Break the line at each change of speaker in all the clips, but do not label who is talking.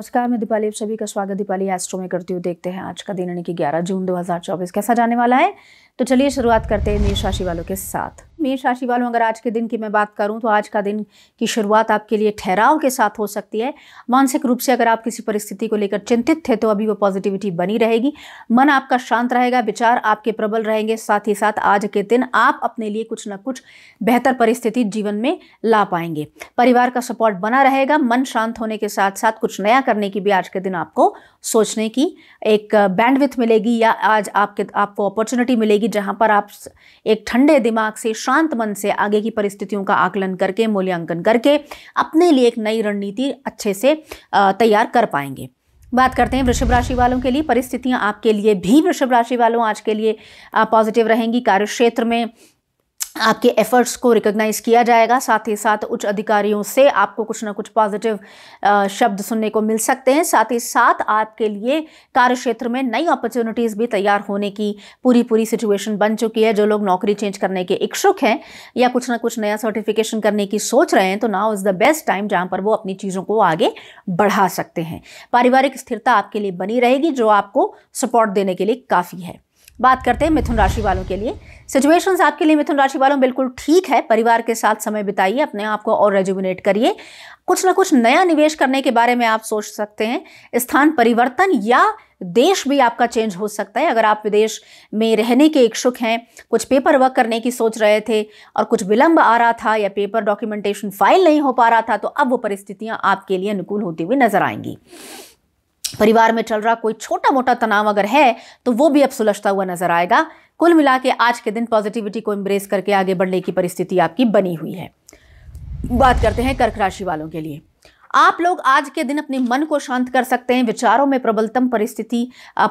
नमस्कार मैं दीपाली आप सभी का स्वागत दीपाली एस्ट्रो में करती हूँ देखते हैं आज का दिन यानी कि 11 जून 2024 कैसा जाने वाला है तो चलिए शुरुआत करते हैं मेष राशि वालों के साथ मेष राशि वालों अगर आज के दिन की मैं बात करूं तो आज का दिन की शुरुआत आपके लिए ठहराव के साथ हो सकती है मानसिक रूप से अगर आप किसी परिस्थिति को लेकर चिंतित थे तो अभी वो पॉजिटिविटी बनी रहेगी मन आपका शांत रहेगा विचार आपके प्रबल रहेंगे साथ ही साथ आज के दिन आप अपने लिए कुछ ना कुछ बेहतर परिस्थिति जीवन में ला पाएंगे परिवार का सपोर्ट बना रहेगा मन शांत होने के साथ साथ कुछ नया करने की भी आज के दिन आपको सोचने की एक बैंडविथ मिलेगी या आज आपके आपको अपॉर्चुनिटी मिलेगी जहाँ पर आप एक ठंडे दिमाग से शांत मन से आगे की परिस्थितियों का आकलन करके मूल्यांकन करके अपने लिए एक नई रणनीति अच्छे से तैयार कर पाएंगे बात करते हैं वृषभ राशि वालों के लिए परिस्थितियां आपके लिए भी वृषभ राशि वालों आज के लिए पॉजिटिव रहेंगी कार्य क्षेत्र में आपके एफर्ट्स को रिकॉग्नाइज किया जाएगा साथ ही साथ उच्च अधिकारियों से आपको कुछ ना कुछ पॉजिटिव शब्द सुनने को मिल सकते हैं साथ ही साथ आपके लिए कार्य क्षेत्र में नई अपॉर्चुनिटीज़ भी तैयार होने की पूरी पूरी सिचुएशन बन चुकी है जो लोग नौकरी चेंज करने के इच्छुक हैं या कुछ ना कुछ नया सर्टिफिकेशन करने की सोच रहे हैं तो now is the best time जहाँ पर वो अपनी चीज़ों को आगे बढ़ा सकते हैं पारिवारिक स्थिरता आपके लिए बनी रहेगी जो आपको सपोर्ट देने के लिए काफ़ी है बात करते हैं मिथुन राशि वालों के लिए सिचुएशंस आपके लिए मिथुन राशि वालों बिल्कुल ठीक है परिवार के साथ समय बिताइए अपने आप को और रेजुबिनेट करिए कुछ ना कुछ नया निवेश करने के बारे में आप सोच सकते हैं स्थान परिवर्तन या देश भी आपका चेंज हो सकता है अगर आप विदेश में रहने के इच्छुक हैं कुछ पेपर वर्क करने की सोच रहे थे और कुछ विलंब आ रहा था या पेपर डॉक्यूमेंटेशन फाइल नहीं हो पा रहा था तो अब वो परिस्थितियां आपके लिए अनुकूल होती हुई नजर आएंगी परिवार में चल रहा कोई छोटा मोटा तनाव अगर है तो वो भी अब सुलझता हुआ नजर आएगा कुल मिला के आज के दिन पॉजिटिविटी को एम्ब्रेस करके आगे बढ़ने की परिस्थिति आपकी बनी हुई है बात करते हैं कर्क राशि वालों के लिए आप लोग आज के दिन अपने मन को शांत कर सकते हैं विचारों में प्रबलतम परिस्थिति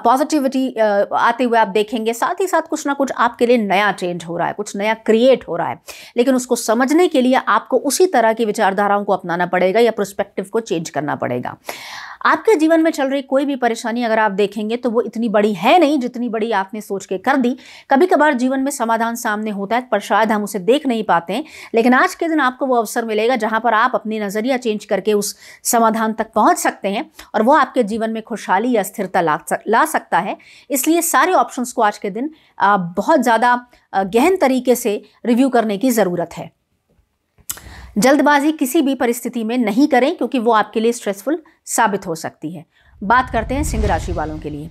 पॉजिटिविटी आते हुए आप देखेंगे साथ ही साथ कुछ ना कुछ आपके लिए नया चेंज हो रहा है कुछ नया क्रिएट हो रहा है लेकिन उसको समझने के लिए आपको उसी तरह की विचारधाराओं को अपनाना पड़ेगा या प्रोस्पेक्टिव को चेंज करना पड़ेगा आपके जीवन में चल रही कोई भी परेशानी अगर आप देखेंगे तो वो इतनी बड़ी है नहीं जितनी बड़ी आपने सोच के कर दी कभी कभार जीवन में समाधान सामने होता है पर शायद हम उसे देख नहीं पाते हैं लेकिन आज के दिन आपको वो अवसर मिलेगा जहाँ पर आप अपनी नज़रिया चेंज करके उस समाधान तक पहुँच सकते हैं और वो आपके जीवन में खुशहाली या स्थिरता ला सकता है इसलिए सारे ऑप्शन को आज के दिन बहुत ज़्यादा गहन तरीके से रिव्यू करने की ज़रूरत है जल्दबाजी किसी भी परिस्थिति में नहीं करें क्योंकि वो आपके लिए स्ट्रेसफुल साबित हो सकती है बात करते हैं सिंह राशि वालों के लिए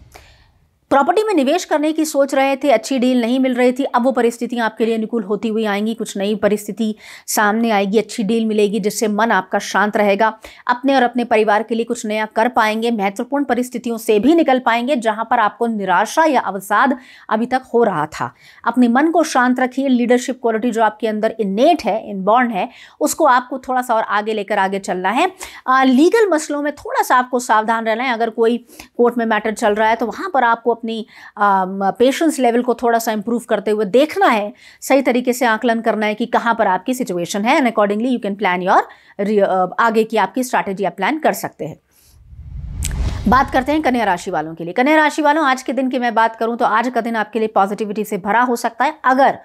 प्रॉपर्टी में निवेश करने की सोच रहे थे अच्छी डील नहीं मिल रही थी अब वो परिस्थितियाँ आपके लिए अनुकूल होती हुई आएंगी कुछ नई परिस्थिति सामने आएगी अच्छी डील मिलेगी जिससे मन आपका शांत रहेगा अपने और अपने परिवार के लिए कुछ नया कर पाएंगे महत्वपूर्ण परिस्थितियों से भी निकल पाएंगे जहाँ पर आपको निराशा या अवसाद अभी तक हो रहा था अपने मन को शांत रखिए लीडरशिप क्वालिटी जो आपके अंदर इनेट है इनबॉर्न है उसको आपको थोड़ा सा और आगे लेकर आगे चलना है लीगल मसलों में थोड़ा सा आपको सावधान रहना है अगर कोई कोर्ट में मैटर चल रहा है तो वहाँ पर आपको अपनी पेशेंस लेवल को थोड़ा सा इम्प्रूव करते हुए देखना है सही तरीके से आकलन करना है कि कहाँ पर आपकी सिचुएशन है and accordingly you can plan your आगे की आपकी स्ट्रैटेजी आप प्लान कर सकते हैं बात करते हैं कन्या राशि वालों के लिए कन्या राशि वालों आज के दिन की मैं बात करूं तो आज का दिन आपके लिए पॉजिटिविटी से भरा हो सकता है अगर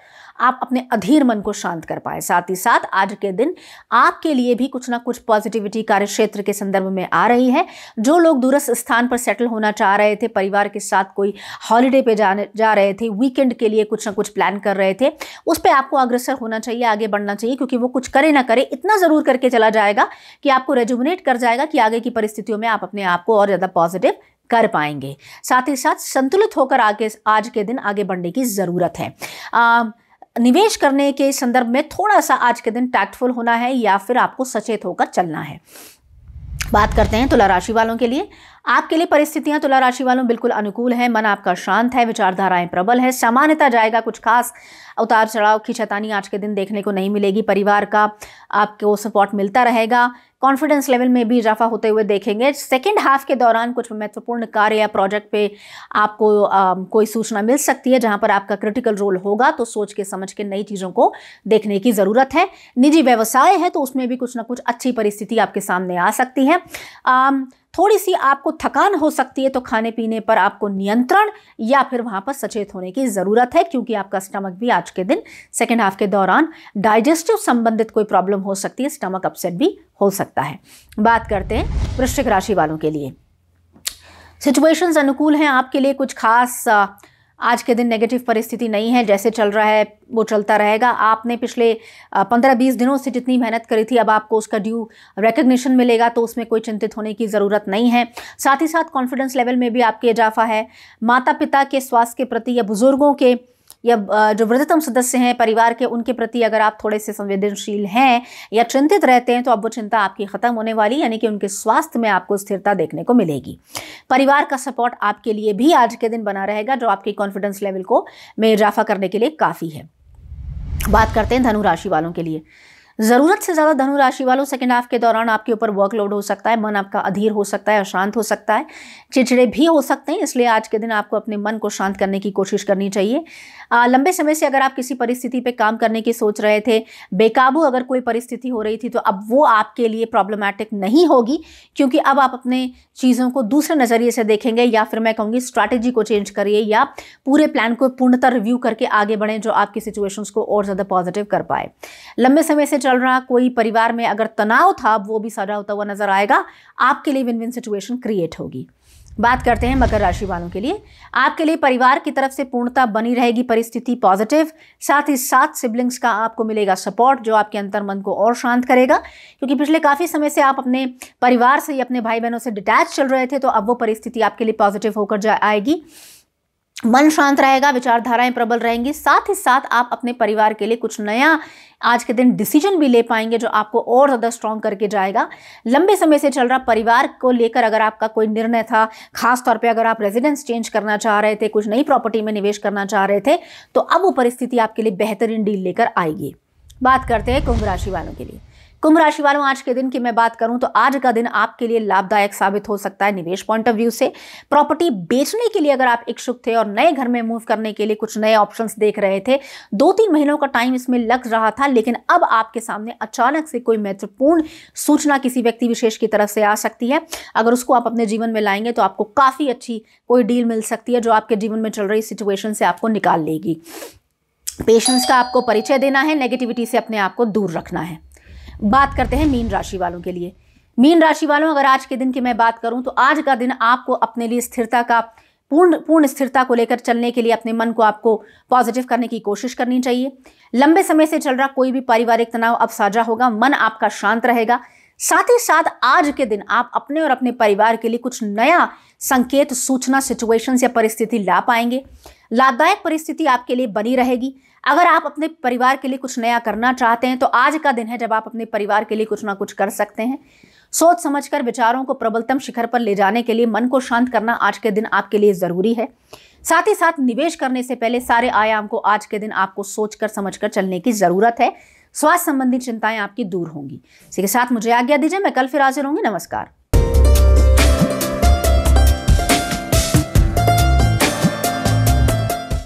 आप अपने अधीर मन को शांत कर पाए साथ ही साथ आज के दिन आपके लिए भी कुछ ना कुछ पॉजिटिविटी कार्य क्षेत्र के संदर्भ में आ रही है जो लोग दूरस्थ स्थान पर सेटल होना चाह रहे थे परिवार के साथ कोई हॉलीडे पे जाने जा रहे थे वीकेंड के लिए कुछ ना कुछ प्लान कर रहे थे उस पर आपको अग्रसर होना चाहिए आगे बढ़ना चाहिए क्योंकि वो कुछ करे ना करे इतना ज़रूर करके चला जाएगा कि आपको रेजुमिनेट कर जाएगा कि आगे की परिस्थितियों में आप अपने आप को और ज़्यादा पॉजिटिव कर पाएंगे साथ ही साथ संतुलित होकर आगे आज के दिन आगे बढ़ने की ज़रूरत है आ, निवेश करने के संदर्भ में थोड़ा सा आज के दिन टैक्टफुल होना है या फिर आपको सचेत होकर चलना है बात करते हैं तुला राशि वालों के लिए आपके लिए परिस्थितियां तुला राशि वालों बिल्कुल अनुकूल है मन आपका शांत है विचारधाराएं प्रबल है सामान्यता जाएगा कुछ खास उतार चढ़ाव की छतानी आज के दिन देखने को नहीं मिलेगी परिवार का आपको सपोर्ट मिलता रहेगा कॉन्फिडेंस लेवल में भी इजाफा होते हुए देखेंगे सेकेंड हाफ के दौरान कुछ महत्वपूर्ण कार्य या प्रोजेक्ट पे आपको आ, कोई सूचना मिल सकती है जहां पर आपका क्रिटिकल रोल होगा तो सोच के समझ के नई चीज़ों को देखने की ज़रूरत है निजी व्यवसाय है तो उसमें भी कुछ ना कुछ अच्छी परिस्थिति आपके सामने आ सकती है आ, थोड़ी सी आपको थकान हो सकती है तो खाने पीने पर आपको नियंत्रण या फिर वहाँ पर सचेत होने की ज़रूरत है क्योंकि आपका स्टमक भी आज के दिन सेकेंड हाफ के दौरान डाइजेस्टिव संबंधित कोई प्रॉब्लम हो सकती है स्टमक अपसेट भी हो सकता है बात करते हैं वृश्चिक राशि वालों के लिए सिचुएशंस अनुकूल हैं आपके लिए कुछ खास आज के दिन नेगेटिव परिस्थिति नहीं है जैसे चल रहा है वो चलता रहेगा आपने पिछले पंद्रह बीस दिनों से जितनी मेहनत करी थी अब आपको उसका ड्यू रिकग्निशन मिलेगा तो उसमें कोई चिंतित होने की ज़रूरत नहीं है साथ ही साथ कॉन्फिडेंस लेवल में भी आपके इजाफा है माता पिता के स्वास्थ्य के प्रति या बुज़ुर्गों के या जो वृद्धतम सदस्य हैं परिवार के उनके प्रति अगर आप थोड़े से संवेदनशील हैं या चिंतित रहते हैं तो अब वो चिंता आपकी ख़त्म होने वाली यानी कि उनके स्वास्थ्य में आपको स्थिरता देखने को मिलेगी परिवार का सपोर्ट आपके लिए भी आज के दिन बना रहेगा जो आपके कॉन्फिडेंस लेवल को में इजाफा करने के लिए काफ़ी है बात करते हैं धनु राशि वालों के लिए ज़रूरत से ज़्यादा धनुराशि वालों सेकेंड हाफ के दौरान आपके ऊपर वर्कलोड हो सकता है मन आपका अधीर हो सकता है अशांत हो सकता है चिड़चिड़े भी हो सकते हैं इसलिए आज के दिन आपको अपने मन को शांत करने की कोशिश करनी चाहिए आ, लंबे समय से अगर आप किसी परिस्थिति पर काम करने की सोच रहे थे बेकाबू अगर कोई परिस्थिति हो रही थी तो अब वो आपके लिए प्रॉब्लमैटिक नहीं होगी क्योंकि अब आप अपने चीज़ों को दूसरे नज़रिए से देखेंगे या फिर मैं कहूँगी स्ट्रैटेजी को चेंज करिए या पूरे प्लान को पूर्णतः रिव्यू करके आगे बढ़ें जो आपकी सिचुएशंस को और ज़्यादा पॉजिटिव कर पाए लंबे समय से चल रहा कोई परिवार में अगर तनाव था वो भी सड़ा होता हुआ नजर आएगा आपके लिए विन विन सिचुएशन क्रिएट होगी बात करते हैं मकर राशि वालों के लिए आपके लिए परिवार की तरफ से पूर्णता बनी रहेगी परिस्थिति पॉजिटिव साथ ही साथ सिबलिंग्स का आपको मिलेगा सपोर्ट जो आपके अंतर मन को और शांत करेगा क्योंकि पिछले काफ़ी समय से आप अपने परिवार से ही अपने भाई बहनों से डिटैच चल रहे थे तो अब वो परिस्थिति आपके लिए पॉजिटिव होकर जा आएगी मन शांत रहेगा विचारधाराएं प्रबल रहेंगी साथ ही साथ आप अपने परिवार के लिए कुछ नया आज के दिन डिसीजन भी ले पाएंगे जो आपको और ज़्यादा स्ट्रॉन्ग करके जाएगा लंबे समय से चल रहा परिवार को लेकर अगर आपका कोई निर्णय था खास तौर पे अगर आप रेजिडेंस चेंज करना चाह रहे थे कुछ नई प्रॉपर्टी में निवेश करना चाह रहे थे तो अब वो परिस्थिति आपके लिए बेहतरीन डील लेकर आएगी बात करते हैं कुंभ राशि वालों के लिए कुंभ राशि वालों आज के दिन की मैं बात करूं तो आज का दिन आपके लिए लाभदायक साबित हो सकता है निवेश पॉइंट ऑफ व्यू से प्रॉपर्टी बेचने के लिए अगर आप इच्छुक थे और नए घर में मूव करने के लिए कुछ नए ऑप्शन देख रहे थे दो तीन महीनों का टाइम इसमें लग रहा था लेकिन अब आपके सामने अचानक से कोई महत्वपूर्ण सूचना किसी व्यक्ति विशेष की तरफ से आ सकती है अगर उसको आप अपने जीवन में लाएंगे तो आपको काफ़ी अच्छी कोई डील मिल सकती है जो आपके जीवन में चल रही सिचुएशन से आपको निकाल लेगी पेशेंस का आपको परिचय देना है नेगेटिविटी से अपने आप को दूर रखना है बात करते हैं मीन राशि वालों के लिए मीन राशि वालों अगर आज के दिन की मैं बात करूं तो आज का दिन आपको अपने लिए स्थिरता का पूर्ण पूर्ण स्थिरता को लेकर चलने के लिए अपने मन को आपको पॉजिटिव करने की कोशिश करनी चाहिए लंबे समय से चल रहा कोई भी पारिवारिक तनाव अब साझा होगा मन आपका शांत रहेगा साथ ही साथ आज के दिन आप अपने और अपने परिवार के लिए कुछ नया संकेत सूचना सिचुएशंस या परिस्थिति ला पाएंगे लाभदायक परिस्थिति आपके लिए बनी रहेगी अगर आप अपने परिवार के लिए कुछ नया करना चाहते हैं तो आज का दिन है जब आप अपने परिवार के लिए कुछ ना कुछ कर सकते हैं सोच समझकर विचारों को प्रबलतम शिखर पर ले जाने के लिए मन को शांत करना आज के दिन आपके लिए ज़रूरी है साथ ही साथ निवेश करने से पहले सारे आयाम को आज के दिन आपको सोचकर समझकर चलने की ज़रूरत है स्वास्थ्य संबंधी चिंताएं आपकी दूर होंगी इसी के साथ मुझे आज्ञा दीजिए मैं कल फिर हाजिर होंगी नमस्कार